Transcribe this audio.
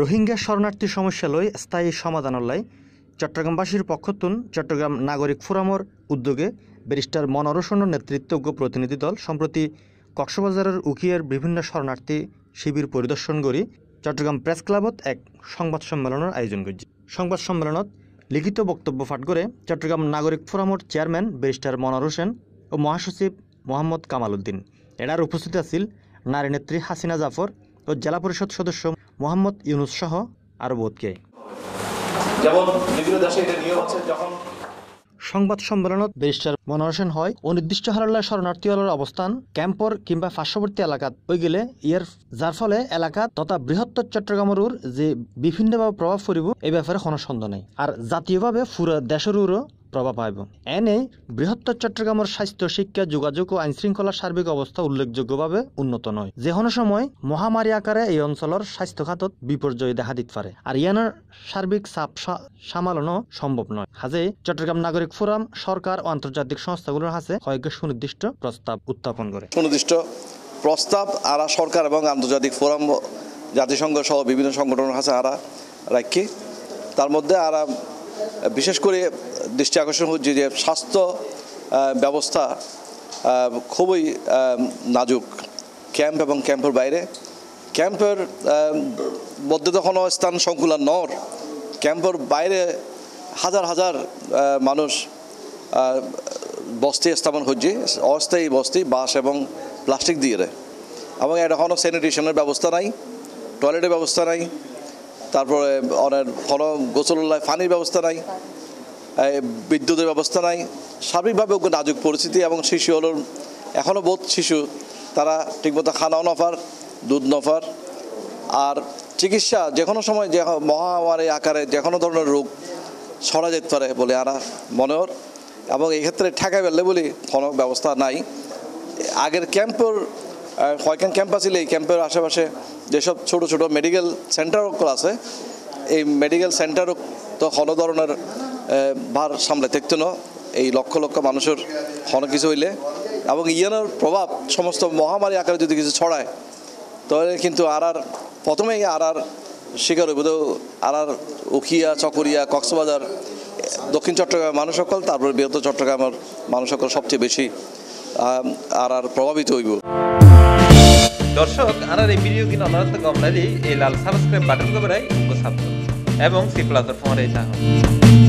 রোহিঙ্গা শরণার্থী সমস্যা লয় স্থায়ী সমাধানলাই চট্টগ্রামবাসীর পক্ষতুন চট্টগ্রাম নাগরিক ফোরামর উদ্যোগে ব্যারিস্টার মনোরসন্ন নেতৃত্বজ্ঞ প্রতিনিধি দল সম্প্রতি কক্সবাজারের উকিয়ার বিভিন্ন শরণার্থী শিবির পরিদর্শন করি চট্টগ্রাম প্রেস ক্লাবত এক সংবাদ সম্মেলনের আয়োজন করছি সংবাদ সম্মেলনত লিখিত বক্তব্য ফাট করে চট্টগ্রাম নাগরিক ফোরামর চেয়ারম্যান ব্যারিস্টার মনোর হোসেন ও মহাসচিব মোহাম্মদ কামাল উদ্দিন এরার উপস্থিত আছিল নারী নেত্রী হাসিনা জাফর ও জেলা পরিষদ সদস্য মোহাম্মদ ইউনুস সহ আরো বোধকে সংবাদ সম্মেলনত ব্যারিস্টার মনোহর সেন হয় অনির্দিষ্ট হারাল্লা শরণার্থী হলের অবস্থান ক্যাম্পর কিংবা পার্শ্ববর্তী এলাকাত ওই গেলে ইয়ার যার ফলে এলাকা তথা বৃহত্তর চট্টগ্রামের যে বিভিন্নভাবে প্রভাব পড়িব এ ব্যাপারে কোনো সন্দেহ নেই আর জাতীয়ভাবে পুরো দেশেরও প্রভাব পাইব এনে বৃহত্তর চট্টগ্রামের স্বাস্থ্য শিক্ষা যোগাযোগ ও শৃঙ্খলার সার্বিক অবস্থা উল্লেখযোগ্যভাবে উন্নত নয় যেকোনো সময় মহামারী আকারে এই অঞ্চলের স্বাস্থ্য খাতত বিপর্যয় দেখা দিতে পারে আর ইয়ানোর সার্বিক চাপ সামালানো সম্ভব নয় হাজে চট্টগ্রাম নাগরিক ফোরাম সরকার ও আন্তর্জাতিক সংস্থাগুলোর হাতে কয়েকটি সুনির্দিষ্ট প্রস্তাব উত্থাপন করে সুনির্দিষ্ট প্রস্তাব আরা সরকার এবং আন্তর্জাতিক ফোরাম জাতিসংঘ সহ বিভিন্ন সংগঠনের হাতে আরা রাখি তার মধ্যে আরা বিশেষ করে দৃষ্টি আকর্ষণ হচ্ছে যে স্বাস্থ্য ব্যবস্থা খুবই নাজুক ক্যাম্প এবং ক্যাম্পের বাইরে ক্যাম্পের মধ্যে তো স্থান সংকুলা নর ক্যাম্পের বাইরে হাজার হাজার মানুষ বস্তি স্থাপন হচ্ছে অস্থায়ী বস্তি বাঁশ এবং প্লাস্টিক দিয়ে এবং এটা কোনো স্যানিটেশনের ব্যবস্থা নাই টয়লেটের ব্যবস্থা নাই তারপরে অনেক কোনো গোসল্লায় পানির ব্যবস্থা নাই বিদ্যুতের ব্যবস্থা নাই সার্বিকভাবে নাজুক পরিস্থিতি এবং শিশু হল এখনও বোধ শিশু তারা ঠিকমতো খানাও নফার দুধ নফার আর চিকিৎসা যে কোনো সময় যে মহামারী আকারে যে কোনো ধরনের রোগ সরা যেতে পারে বলে মনে মনেহর এবং এক্ষেত্রে ঠেকা বেললে বলি কোনো ব্যবস্থা নাই আগের ক্যাম্পের কয়েকখান ক্যাম্পাস ছিল এই ক্যাম্পের আশেপাশে যেসব ছোট ছোট মেডিকেল সেন্টারও আছে এই মেডিকেল সেন্টারও তো হন ধরনের ভার সামলে থাকতো না এই লক্ষ লক্ষ মানুষের হন কিছু হইলে এবং ইয়ানোর প্রভাব সমস্ত মহামারী আকারে যদি কিছু ছড়ায় তাহলে কিন্তু আর আর প্রথমেই আর আর শিকার হইব তো আর আর উখিয়া চকরিয়া কক্সবাজার দক্ষিণ চট্টগ্রামের মানুষ সকল তারপরে বৃহত্তর চট্টগ্রামের মানুষ সকল সবচেয়ে বেশি আর আর প্রভাবিত হইব দর্শক আনার এই ভিডিও কিনা অনারত গমনারি এই লাল সাবস্ক্রাইব বাটন কবে রাই উঙ্গ সাপ্ত এবং সি প্লাস ফোন রেখা